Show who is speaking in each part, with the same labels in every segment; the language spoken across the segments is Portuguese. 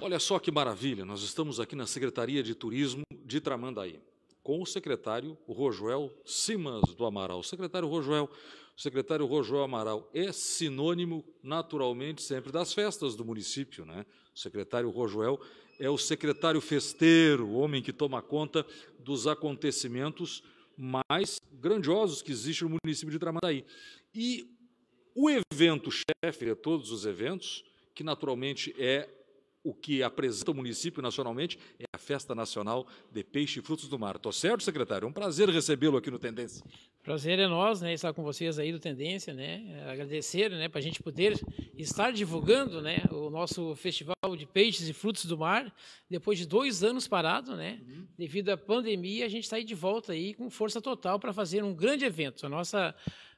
Speaker 1: Olha só que maravilha, nós estamos aqui na Secretaria de Turismo de Tramandaí, com o secretário Rojoel Simas do Amaral. O secretário Rojoel, o secretário Rojoel Amaral é sinônimo, naturalmente, sempre das festas do município, né? O secretário Rojoel é o secretário festeiro, o homem que toma conta dos acontecimentos mais grandiosos que existem no município de Tramandaí. E o evento chefe de todos os eventos, que naturalmente é o que apresenta o município nacionalmente é a Festa Nacional de Peixe e Frutos do Mar. Tô certo, secretário? É um prazer recebê-lo aqui no Tendência.
Speaker 2: Prazer é nós, né, estar com vocês aí do Tendência, né? Agradecer, né, para a gente poder estar divulgando, né, o nosso Festival de Peixes e Frutos do Mar, depois de dois anos parado, né, uhum. devido à pandemia, a gente está aí de volta aí com força total para fazer um grande evento. A nossa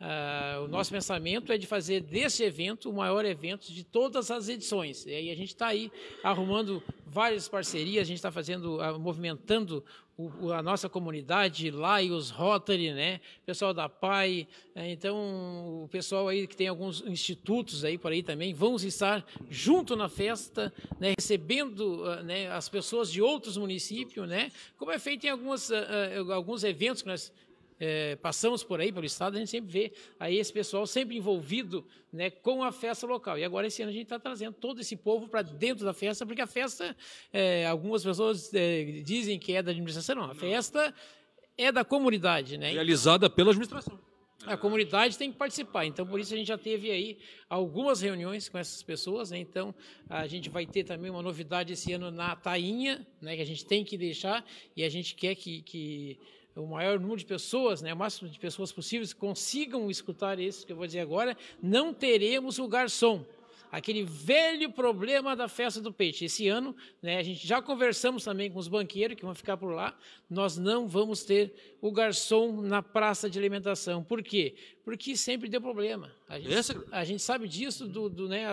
Speaker 2: Uh, o nosso pensamento é de fazer desse evento o maior evento de todas as edições. E aí a gente está aí arrumando várias parcerias, a gente está fazendo, uh, movimentando o, a nossa comunidade lá e os Rotary, né? Pessoal da PAI, eh, então o pessoal aí que tem alguns institutos aí por aí também, vamos estar junto na festa, né? Recebendo uh, né? as pessoas de outros municípios, né? Como é feito em algumas, alguns eventos que nós é, passamos por aí, pelo estado, a gente sempre vê aí esse pessoal sempre envolvido né, com a festa local. E agora, esse ano, a gente está trazendo todo esse povo para dentro da festa, porque a festa, é, algumas pessoas é, dizem que é da administração, não. A não. festa é da comunidade. Né? Realizada pela administração. A comunidade tem que participar, então por isso a gente já teve aí algumas reuniões com essas pessoas, né? então a gente vai ter também uma novidade esse ano na Tainha, né? que a gente tem que deixar e a gente quer que, que o maior número de pessoas, né, o máximo de pessoas possíveis consigam escutar isso que eu vou dizer agora, não teremos o garçom. Aquele velho problema da festa do peixe. Esse ano, né, a gente já conversamos também com os banqueiros que vão ficar por lá. Nós não vamos ter o garçom na praça de alimentação. Por quê? porque sempre deu problema. A gente, é a gente sabe disso, do, do né,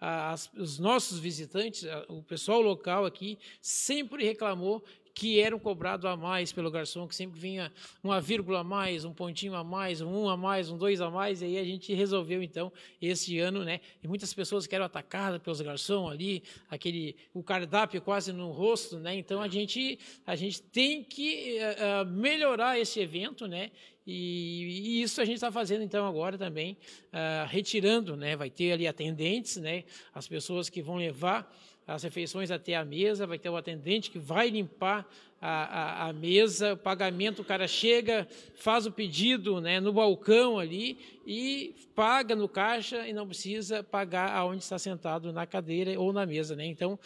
Speaker 2: a, a, os nossos visitantes, o pessoal local aqui, sempre reclamou que eram cobrados a mais pelo garçom, que sempre vinha uma vírgula a mais, um pontinho a mais, um, um a mais, um dois a mais, e aí a gente resolveu, então, esse ano, né? E muitas pessoas que eram atacadas pelos garçom ali, aquele, o cardápio quase no rosto, né? Então, a é. gente, a gente tem que uh, melhorar esse evento, né? E, e, isso a gente está fazendo então agora também, uh, retirando, né? Vai ter ali atendentes, né? As pessoas que vão levar as refeições até a mesa, vai ter o atendente que vai limpar a, a, a, mesa, o pagamento, o cara chega, faz o pedido né, no balcão ali e paga no caixa e não precisa pagar aonde está sentado na cadeira ou na mesa. Né? Então,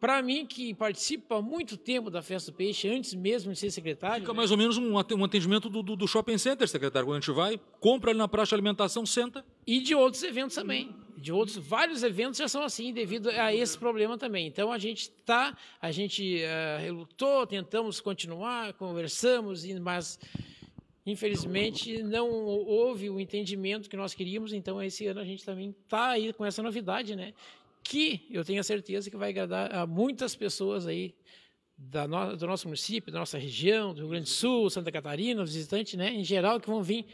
Speaker 2: para mim, que participa há muito tempo da Festa do Peixe, antes mesmo de ser secretário. Fica né?
Speaker 1: mais ou menos um, atendimento do, do, do, shopping center, secretário.
Speaker 2: Quando a gente vai, compra ali na praça de alimentação, senta. E de outros eventos também. De outros, vários eventos já são assim, devido a esse problema também. Então a gente tá, a gente uh, relutou, tentamos continuar, conversamos, mas infelizmente não houve o entendimento que nós queríamos, então esse ano a gente também está aí com essa novidade, né? que eu tenho certeza que vai agradar a muitas pessoas aí no, do nosso município, da nossa região, do Rio Grande do Sul, Santa Catarina, visitantes, né, em geral, que vão vir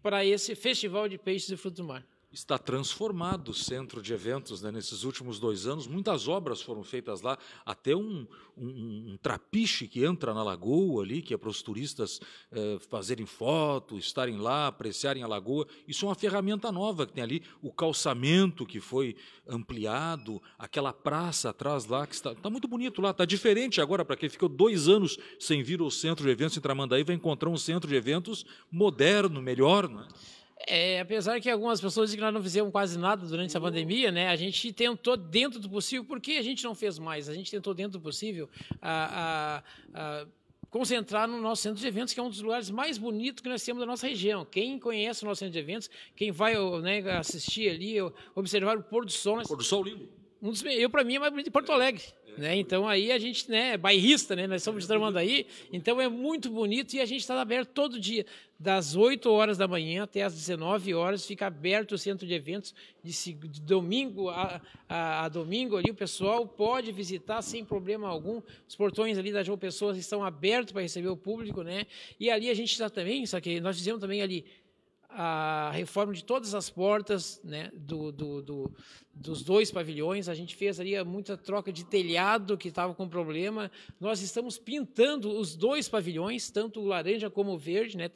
Speaker 2: para esse Festival de Peixes e Frutos do Mar está transformado o centro
Speaker 1: de eventos né? nesses últimos dois anos. Muitas obras foram feitas lá, até um, um, um trapiche que entra na lagoa ali, que é para os turistas eh, fazerem foto, estarem lá, apreciarem a lagoa. Isso é uma ferramenta nova que tem ali, o calçamento que foi ampliado, aquela praça atrás lá, que está, está muito bonito lá, está diferente agora para quem ficou dois anos sem vir ao centro de eventos em Tramandaí, vai encontrar um centro de eventos moderno, melhor, não é?
Speaker 2: É, apesar que algumas pessoas dizem que nós não fizemos quase nada durante essa pandemia, né? A gente tentou dentro do possível. Por que a gente não fez mais? A gente tentou dentro do possível a, a, a concentrar no nosso centro de eventos, que é um dos lugares mais bonitos que nós temos da nossa região. Quem conhece o nosso centro de eventos, quem vai né, assistir ali, observar o pôr do sol. Pôr do sol lindo. Um dos, eu, para mim, é mais bonito de Porto Alegre. Né? Então aí a gente né, é bairrista, né? nós somos de Tramandaí, então é muito bonito e a gente está aberto todo dia, das 8 horas da manhã até as 19 horas, fica aberto o centro de eventos de, de domingo a, a, a, domingo ali, o pessoal pode visitar sem problema algum, os portões ali da João Pessoas estão abertos para receber o público, né? e ali a gente está também, só que nós fizemos também ali a reforma de todas as portas né, do, do, do, dos dois pavilhões. A gente fez ali muita troca de telhado que estava com problema. Nós estamos pintando os dois pavilhões, tanto o laranja como o verde, né,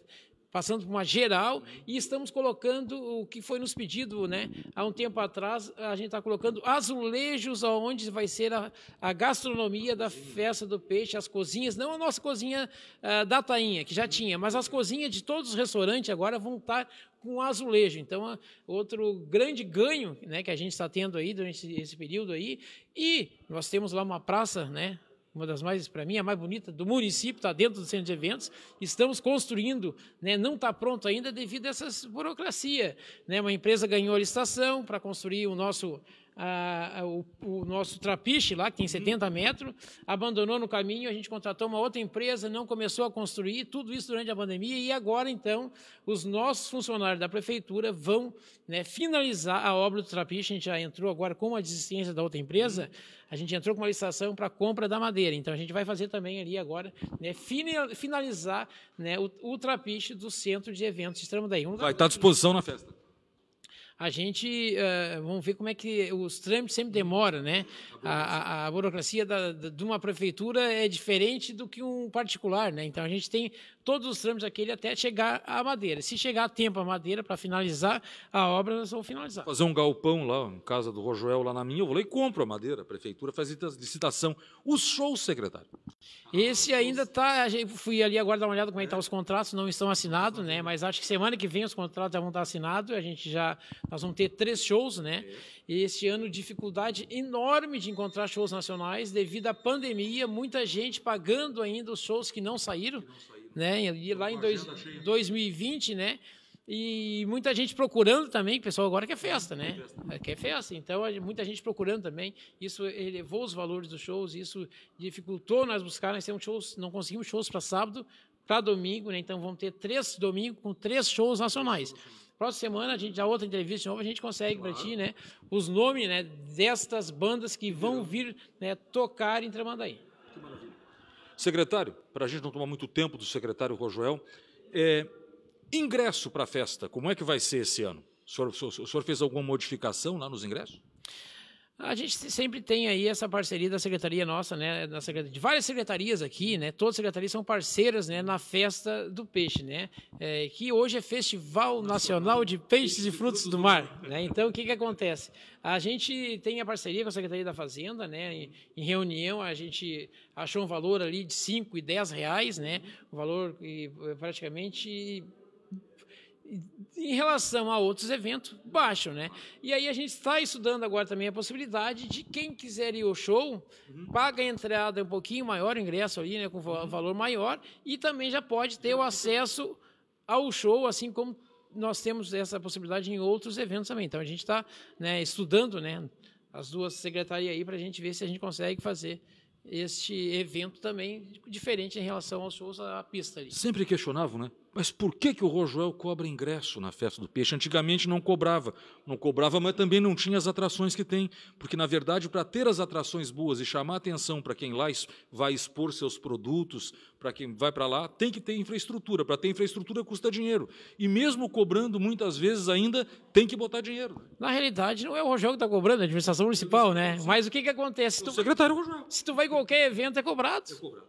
Speaker 2: passando por uma geral e estamos colocando o que foi nos pedido, né? Há um tempo atrás, a gente está colocando azulejos onde vai ser a, a, gastronomia da festa do peixe, as cozinhas, não a nossa cozinha uh, da Tainha, que já tinha, mas as cozinhas de todos os restaurantes agora vão estar com azulejo. Então, ah, outro grande ganho né, que a gente está tendo aí durante esse período aí. E nós temos lá uma praça, né? uma das mais, para mim, a mais bonita do município, está dentro do centro de eventos. Estamos construindo, né? não está pronto ainda devido a essa burocracia. Né? Uma empresa ganhou a licitação para construir o nosso a, a, o, o, nosso trapiche lá, que tem 70 uhum. metros, abandonou no caminho, a gente contratou uma outra empresa, não começou a construir, tudo isso durante a pandemia, e agora, então, os nossos funcionários da prefeitura vão né, finalizar a obra do trapiche, a gente já entrou agora com a desistência da outra empresa, a gente entrou com uma licitação para compra da madeira, então a gente vai fazer também ali agora, né, finalizar né, o, o trapiche do Centro de Eventos de Tramandaí. Um vai estar tá à disposição na festa a gente uh, vamos ver como é que os trâmites sempre demoram, né? A, a, a burocracia da, da, de uma prefeitura é diferente do que um particular, né? Então a gente tem todos os trâmites daquele até chegar à madeira. Se chegar a tempo a madeira para finalizar a obra, nós vamos finalizar. Fazer um
Speaker 1: galpão lá, em casa do Rojoel, lá na minha, eu vou lá e compro a madeira. A prefeitura faz licitação. O show, secretário.
Speaker 2: Esse ainda está. Fui ali agora dar uma olhada como é estão tá os contratos, não estão assinados, né? Mas acho que semana que vem os contratos já vão estar assinados. A gente já. Nós vamos ter três shows, né? E este ano, dificuldade enorme de encontrar shows nacionais devido à pandemia, muita gente pagando ainda os shows que não saíram. Que não saíram né? E lá em dois, 2020, tá né? E muita gente procurando também, o pessoal agora quer festa, né? Quer festa. Né? Então, muita gente procurando também. Isso elevou os valores dos shows, isso dificultou nós buscar. Nós temos shows, não conseguimos shows para sábado, para domingo, né? Então, vamos ter três domingos com três shows nacionais. Próxima semana a gente dá outra entrevista de novo, a gente consegue claro. para ti, né? Os nomes, né, destas bandas que vão vir, né, tocar em Tramandaí.
Speaker 1: Secretário, para a gente não tomar muito tempo do secretário Rojoel, é, ingresso para a festa, como é que vai ser esse ano? O senhor, o senhor, o senhor fez alguma modificação lá nos ingressos?
Speaker 2: A gente sempre tem aí essa parceria da secretaria nossa, né? Na secretaria, de várias secretarias aqui, né? Todas as secretarias são parceiras, né? Na festa do peixe, né? É, que hoje é Festival Nacional de Peixes e Frutos do Mar, né? Então, o que que acontece? A gente tem a parceria com a secretaria da Fazenda, né? Em, em reunião a gente achou um valor ali de 5 e 10 reais, né? Um valor que eh, praticamente em relação a outros eventos, baixam, né? E aí a gente está estudando agora também a possibilidade de quem quiser ir ao show, uhum. paga a entrada um pouquinho maior, o ingresso ali, né, com uhum. valor maior, e também já pode ter o acesso ao show, assim como nós temos essa possibilidade em outros eventos também. Então a gente está né, estudando, né, as duas secretarias aí para a gente ver se a gente consegue fazer este evento também diferente em relação aos shows à pista ali.
Speaker 1: Sempre questionavam, né? Mas por que, que o Rojoel cobra ingresso na festa do peixe? Antigamente não cobrava. Não cobrava, mas também não tinha as atrações que tem. Porque, na verdade, para ter as atrações boas e chamar atenção para quem lá vai expor seus produtos, para quem vai para lá, tem que ter infraestrutura. Para ter infraestrutura custa dinheiro.
Speaker 2: E mesmo cobrando, muitas vezes ainda tem que botar dinheiro. Na realidade, não é o Rojoel que está cobrando, é a administração municipal, né? Mas o que, que acontece? O tu... secretário é Rojoel. Se tu vai em qualquer evento, é cobrado. É cobrado.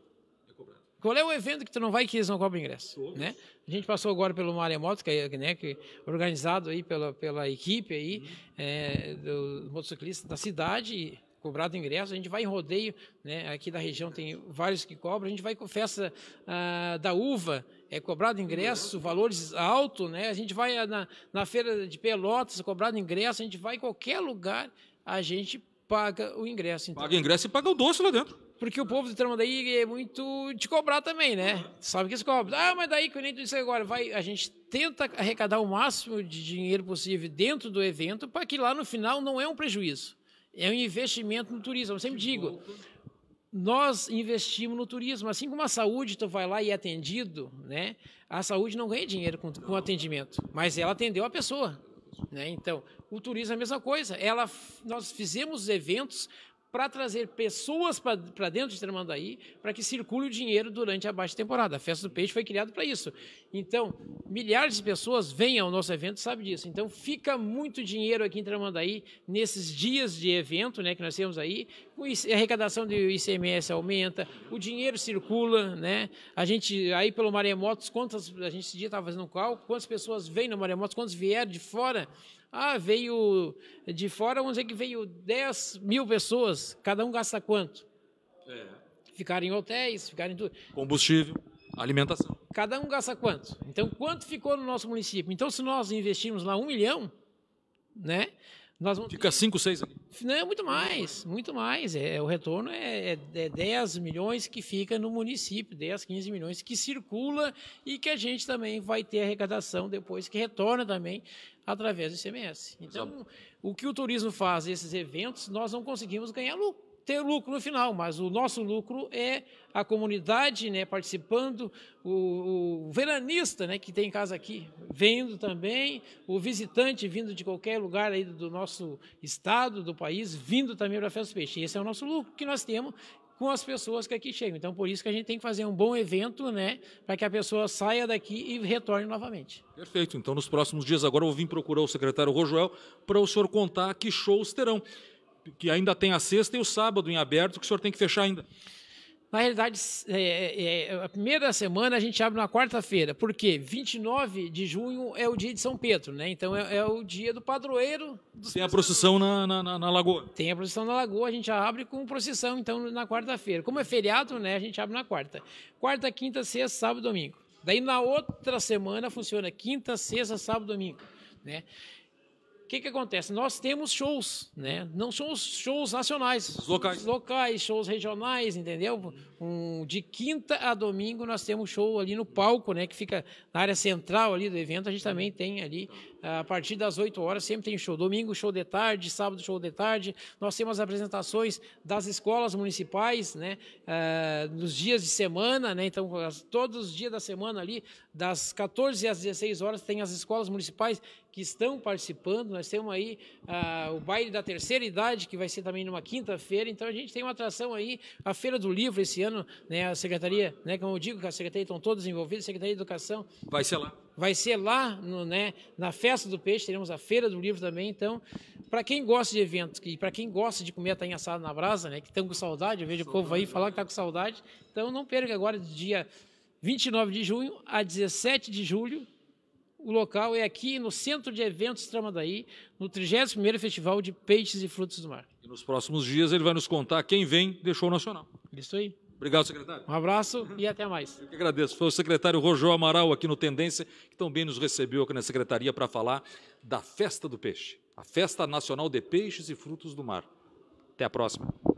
Speaker 2: Qual é o evento que tu não vai que eles não cobram ingresso, Todos. né? A gente passou agora pelo Maremoto, que é né, que organizado aí pela, pela equipe aí, uhum. é, do motociclista da cidade, cobrado ingresso, a gente vai em rodeio, né? Aqui da região tem vários que cobram, a gente vai com festa ah, da uva, é cobrado ingresso, uhum. valores altos, né? A gente vai na, na feira de pelotas, é cobrado ingresso, a gente vai em qualquer lugar, a gente paga o ingresso. Então. Paga ingresso e paga o doce lá dentro. Porque o povo do Tramandaí é muito de cobrar também, né? Sabe que eles cobram. Ah, mas daí, que nem tu disse agora, vai, a gente tenta arrecadar o máximo de dinheiro possível dentro do evento para que lá no final não é um prejuízo. É um investimento no turismo. Eu sempre digo, nós investimos no turismo. Assim como a saúde, tu vai lá e é atendido, né? A saúde não ganha dinheiro com, com atendimento, mas ela atendeu a pessoa. Né? Então, o turismo é a mesma coisa. Ela, nós fizemos eventos para trazer pessoas para dentro de Tramandaí para que circule o dinheiro durante a baixa temporada. A Festa do Peixe foi criada para isso. Então, milhares de pessoas vêm ao nosso evento e sabem disso. Então, fica muito dinheiro aqui em Tramandaí nesses dias de evento né, que nós temos aí. A arrecadação do ICMS aumenta, o dinheiro circula. Né? A gente, aí pelo Maremotos, quantas, a gente esse dia estava fazendo um cálculo, quantas pessoas vêm no Maremotos, quantas vieram de fora ah, veio de fora, vamos dizer que veio 10 mil pessoas, cada um gasta quanto? É. Ficaram em hotéis, ficaram em tudo. Combustível, alimentação. Cada um gasta quanto? Então, quanto ficou no nosso município? Então, se nós investirmos lá um milhão, né? Nós vamos... Fica 5, 6 ali. Não, é muito mais, muito mais. É, o retorno é, é, é 10 milhões que fica no município, 10, 15 milhões que circula e que a gente também vai ter arrecadação depois que retorna também através do ICMS. Então, Exato. o que o turismo faz, esses eventos, nós não conseguimos ganhar lucro ter lucro no final, mas o nosso lucro é a comunidade né, participando, o, o, veranista né, que tem em casa aqui, vendo também, o visitante vindo de qualquer lugar aí do nosso estado, do país, vindo também para a Festa do Peixe. Esse é o nosso lucro que nós temos com as pessoas que aqui chegam. Então, por isso que a gente tem que fazer um bom evento, né, para que a pessoa saia daqui e retorne novamente.
Speaker 1: Perfeito. Então, nos próximos dias agora eu vim procurar o secretário Rojoel para o senhor contar que shows terão que ainda tem a sexta e o sábado em aberto, que o senhor tem que fechar ainda.
Speaker 2: Na realidade, é, é, é, a primeira semana a gente abre na quarta-feira, porque 29 de junho é o dia de São Pedro, né? Então é, é o dia do padroeiro. Dos Tem a procissão na, na, na, lagoa. Tem a procissão na lagoa, a gente abre com procissão, então, na quarta-feira. Como é feriado, né? A gente abre na quarta. Quarta, quinta, sexta, sábado, domingo. Daí na outra semana funciona quinta, sexta, sábado, domingo, né? que, que acontece? Nós temos shows, né? Não são os shows nacionais. Os locais. Os locais, shows regionais, entendeu? Um, de quinta a domingo nós temos show ali no palco, né? Que fica na área central ali do evento. A gente também tem ali ah, a partir das 8 horas sempre tem show. Domingo, show de tarde, sábado, show de tarde. Nós temos apresentações das escolas municipais, né? Uh, nos dias de semana, né? Então, todos os dias da semana ali, das 14 às 16 horas, tem as escolas municipais que estão participando. Nós temos aí uh, o baile da terceira idade, que vai ser também numa quinta-feira. Então, a gente tem uma atração aí, a Feira do Livro esse ano, né? A Secretaria, né? Como eu digo, que a Secretaria estão todos envolvidos, a Secretaria de Educação. Vai ser lá vai ser lá no, né, na festa do peixe, teremos a feira do livro também, então, para quem gosta de eventos e para quem gosta de comer a tainha assada na brasa, né, que estão com saudade, eu vejo Sou o povo aí falar que está com saudade, então não perca agora do dia 29 de junho a 17 de julho, o local é aqui no Centro de Eventos Tramandaí, no 31º Festival de Peixes e Frutos do Mar.
Speaker 1: E nos próximos dias ele vai nos contar quem vem deixou o Nacional. Isso aí. Obrigado, secretário.
Speaker 2: Um abraço e até mais. Eu que
Speaker 1: agradeço. Foi o secretário Rojô Amaral aqui no Tendência, que também nos recebeu aqui na secretaria para falar da Festa do Peixe, a Festa Nacional de Peixes e Frutos do Mar. Até a próxima.